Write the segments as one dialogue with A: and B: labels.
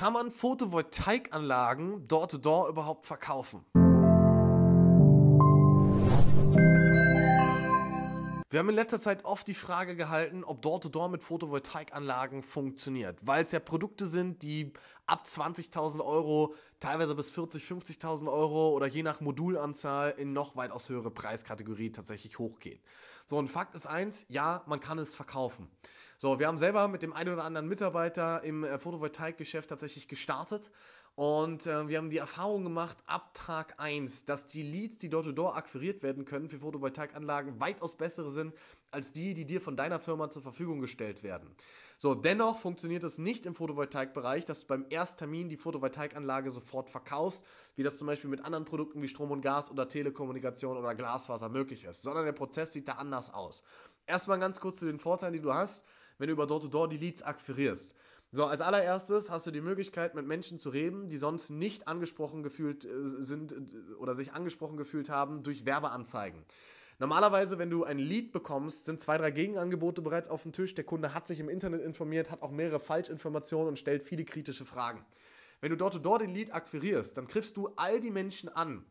A: kann man Photovoltaikanlagen Door-to-Door -door überhaupt verkaufen? Wir haben in letzter Zeit oft die Frage gehalten, ob Door-to-Door -Door mit Photovoltaikanlagen funktioniert, weil es ja Produkte sind, die ab 20.000 Euro, teilweise bis 40.000, 50.000 Euro oder je nach Modulanzahl in noch weitaus höhere Preiskategorie tatsächlich hochgehen. So, ein Fakt ist eins, ja, man kann es verkaufen. So, wir haben selber mit dem einen oder anderen Mitarbeiter im äh, Photovoltaikgeschäft tatsächlich gestartet, und äh, wir haben die Erfahrung gemacht ab Tag 1, dass die Leads, die dort to door akquiriert werden können für Photovoltaikanlagen, weitaus bessere sind als die, die dir von deiner Firma zur Verfügung gestellt werden. So, dennoch funktioniert es nicht im Photovoltaikbereich, dass du beim Ersttermin die Photovoltaikanlage sofort verkaufst, wie das zum Beispiel mit anderen Produkten wie Strom und Gas oder Telekommunikation oder Glasfaser möglich ist, sondern der Prozess sieht da anders aus. Erstmal ganz kurz zu den Vorteilen, die du hast, wenn du über Door-to-Door -Door die Leads akquirierst. So, als allererstes hast du die Möglichkeit, mit Menschen zu reden, die sonst nicht angesprochen gefühlt äh, sind äh, oder sich angesprochen gefühlt haben durch Werbeanzeigen. Normalerweise, wenn du ein Lead bekommst, sind zwei, drei Gegenangebote bereits auf dem Tisch. Der Kunde hat sich im Internet informiert, hat auch mehrere Falschinformationen und stellt viele kritische Fragen. Wenn du dort und dort den Lead akquirierst, dann griffst du all die Menschen an,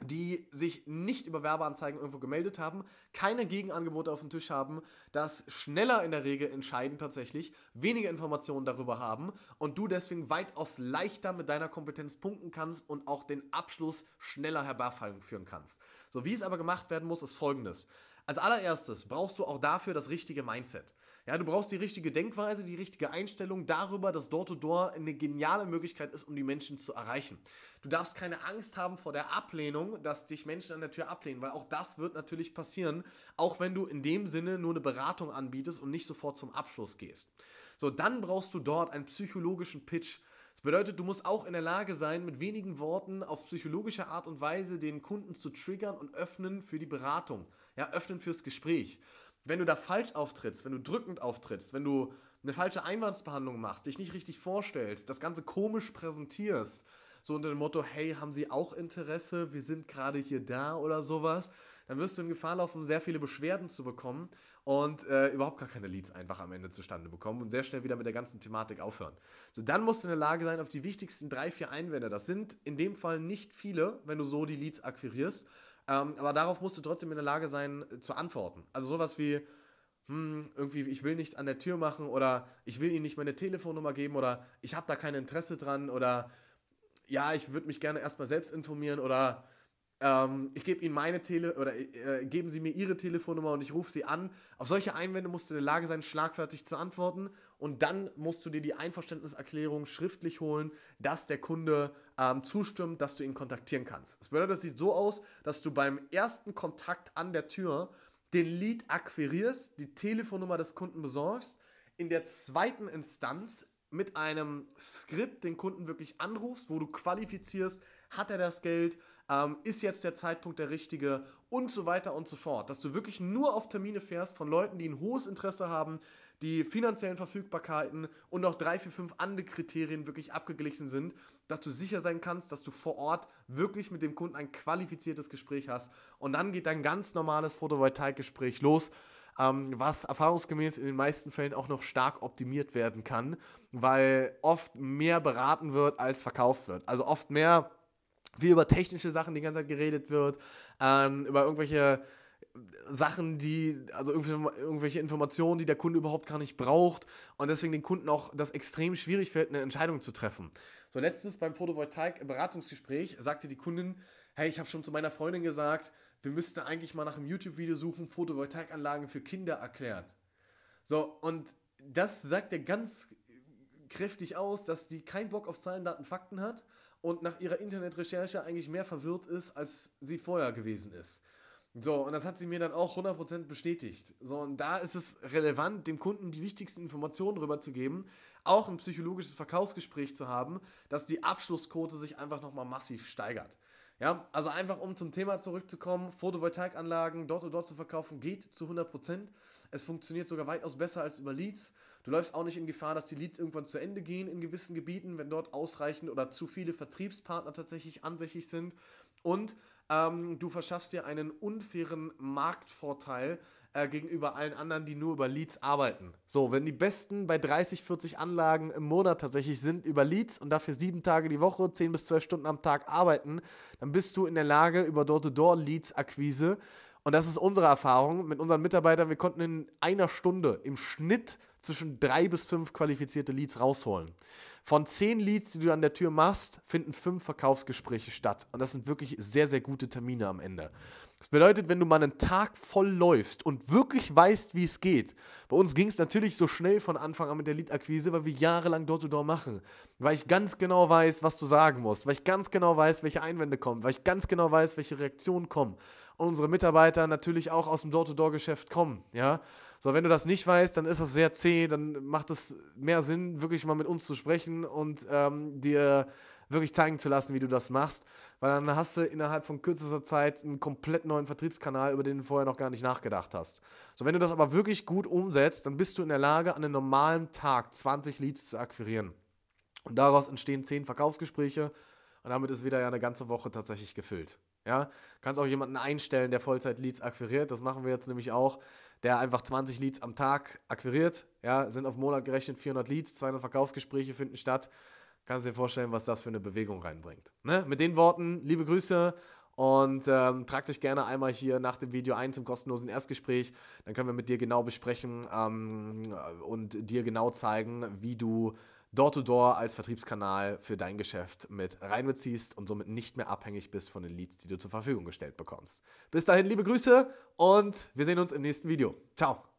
A: die sich nicht über Werbeanzeigen irgendwo gemeldet haben, keine Gegenangebote auf dem Tisch haben, das schneller in der Regel entscheiden tatsächlich, weniger Informationen darüber haben und du deswegen weitaus leichter mit deiner Kompetenz punkten kannst und auch den Abschluss schneller herbeiführen kannst. So wie es aber gemacht werden muss, ist folgendes. Als allererstes brauchst du auch dafür das richtige Mindset. Ja, du brauchst die richtige Denkweise, die richtige Einstellung darüber, dass Door-to-Door -Door eine geniale Möglichkeit ist, um die Menschen zu erreichen. Du darfst keine Angst haben vor der Ablehnung, dass dich Menschen an der Tür ablehnen, weil auch das wird natürlich passieren, auch wenn du in dem Sinne nur eine Beratung anbietest und nicht sofort zum Abschluss gehst. So, dann brauchst du dort einen psychologischen Pitch, das bedeutet, du musst auch in der Lage sein, mit wenigen Worten auf psychologische Art und Weise den Kunden zu triggern und öffnen für die Beratung, ja, öffnen fürs Gespräch. Wenn du da falsch auftrittst, wenn du drückend auftrittst, wenn du eine falsche Einwandsbehandlung machst, dich nicht richtig vorstellst, das Ganze komisch präsentierst, so unter dem Motto, hey, haben Sie auch Interesse, wir sind gerade hier da oder sowas, dann wirst du in Gefahr laufen, sehr viele Beschwerden zu bekommen und äh, überhaupt gar keine Leads einfach am Ende zustande bekommen und sehr schnell wieder mit der ganzen Thematik aufhören. So, dann musst du in der Lage sein, auf die wichtigsten drei, vier Einwände, das sind in dem Fall nicht viele, wenn du so die Leads akquirierst, ähm, aber darauf musst du trotzdem in der Lage sein äh, zu antworten. Also sowas wie, hm, irgendwie, ich will nichts an der Tür machen oder ich will ihnen nicht meine Telefonnummer geben oder ich habe da kein Interesse dran oder ja, ich würde mich gerne erstmal selbst informieren oder ähm, ich gebe Ihnen meine Tele oder äh, geben Sie mir Ihre Telefonnummer und ich rufe Sie an. Auf solche Einwände musst du in der Lage sein, schlagfertig zu antworten und dann musst du dir die Einverständniserklärung schriftlich holen, dass der Kunde ähm, zustimmt, dass du ihn kontaktieren kannst. Das bedeutet, das sieht so aus, dass du beim ersten Kontakt an der Tür den Lead akquirierst, die Telefonnummer des Kunden besorgst, in der zweiten Instanz mit einem Skript den Kunden wirklich anrufst, wo du qualifizierst, hat er das Geld, ähm, ist jetzt der Zeitpunkt der richtige und so weiter und so fort. Dass du wirklich nur auf Termine fährst von Leuten, die ein hohes Interesse haben, die finanziellen Verfügbarkeiten und auch drei, vier, fünf andere Kriterien wirklich abgeglichen sind, dass du sicher sein kannst, dass du vor Ort wirklich mit dem Kunden ein qualifiziertes Gespräch hast. Und dann geht dein ganz normales Photovoltaikgespräch los. Ähm, was erfahrungsgemäß in den meisten Fällen auch noch stark optimiert werden kann, weil oft mehr beraten wird als verkauft wird. Also oft mehr wie über technische Sachen die ganze Zeit geredet wird, ähm, über irgendwelche Sachen, die, also irgendwelche Informationen, die der Kunde überhaupt gar nicht braucht und deswegen den Kunden auch das extrem schwierig fällt, eine Entscheidung zu treffen. So letztens beim Photovoltaik-Beratungsgespräch sagte die Kundin, hey, ich habe schon zu meiner Freundin gesagt, wir müssten eigentlich mal nach einem YouTube-Video suchen, Photovoltaikanlagen für Kinder erklärt. So, und das sagt er ganz kräftig aus, dass die keinen Bock auf Zahlen, Daten, Fakten hat und nach ihrer Internetrecherche eigentlich mehr verwirrt ist, als sie vorher gewesen ist. So, und das hat sie mir dann auch 100% bestätigt. So, und da ist es relevant, dem Kunden die wichtigsten Informationen rüberzugeben, auch ein psychologisches Verkaufsgespräch zu haben, dass die Abschlussquote sich einfach nochmal massiv steigert. Ja, also einfach um zum Thema zurückzukommen, Photovoltaikanlagen dort und dort zu verkaufen, geht zu 100%. Es funktioniert sogar weitaus besser als über Leads. Du läufst auch nicht in Gefahr, dass die Leads irgendwann zu Ende gehen in gewissen Gebieten, wenn dort ausreichend oder zu viele Vertriebspartner tatsächlich ansässig sind. Und ähm, du verschaffst dir einen unfairen Marktvorteil äh, gegenüber allen anderen, die nur über Leads arbeiten. So, wenn die Besten bei 30, 40 Anlagen im Monat tatsächlich sind über Leads und dafür sieben Tage die Woche, zehn bis 12 Stunden am Tag arbeiten, dann bist du in der Lage, über Door-to-Door-Leads-Akquise und das ist unsere Erfahrung mit unseren Mitarbeitern. Wir konnten in einer Stunde im Schnitt zwischen drei bis fünf qualifizierte Leads rausholen. Von zehn Leads, die du an der Tür machst, finden fünf Verkaufsgespräche statt. Und das sind wirklich sehr, sehr gute Termine am Ende. Das bedeutet, wenn du mal einen Tag voll läufst und wirklich weißt, wie es geht. Bei uns ging es natürlich so schnell von Anfang an mit der Lead-Akquise, weil wir jahrelang dort to dort machen. Weil ich ganz genau weiß, was du sagen musst. Weil ich ganz genau weiß, welche Einwände kommen. Weil ich ganz genau weiß, welche Reaktionen kommen. Und unsere Mitarbeiter natürlich auch aus dem Door-to-Door-Geschäft kommen. Ja. So, wenn du das nicht weißt, dann ist das sehr zäh, dann macht es mehr Sinn, wirklich mal mit uns zu sprechen und ähm, dir wirklich zeigen zu lassen, wie du das machst, weil dann hast du innerhalb von kürzester Zeit einen komplett neuen Vertriebskanal, über den du vorher noch gar nicht nachgedacht hast. So, wenn du das aber wirklich gut umsetzt, dann bist du in der Lage, an einem normalen Tag 20 Leads zu akquirieren. Und daraus entstehen 10 Verkaufsgespräche und damit ist wieder ja eine ganze Woche tatsächlich gefüllt. Ja, kannst auch jemanden einstellen, der Vollzeit Leads akquiriert. Das machen wir jetzt nämlich auch der einfach 20 Leads am Tag akquiriert. Ja, sind auf Monat gerechnet 400 Leads, 200 Verkaufsgespräche finden statt. Kannst du dir vorstellen, was das für eine Bewegung reinbringt. Ne? Mit den Worten, liebe Grüße und ähm, trag dich gerne einmal hier nach dem Video ein zum kostenlosen Erstgespräch. Dann können wir mit dir genau besprechen ähm, und dir genau zeigen, wie du Door-to-Door -door als Vertriebskanal für dein Geschäft mit reinbeziehst und somit nicht mehr abhängig bist von den Leads, die du zur Verfügung gestellt bekommst. Bis dahin, liebe Grüße und wir sehen uns im nächsten Video. Ciao!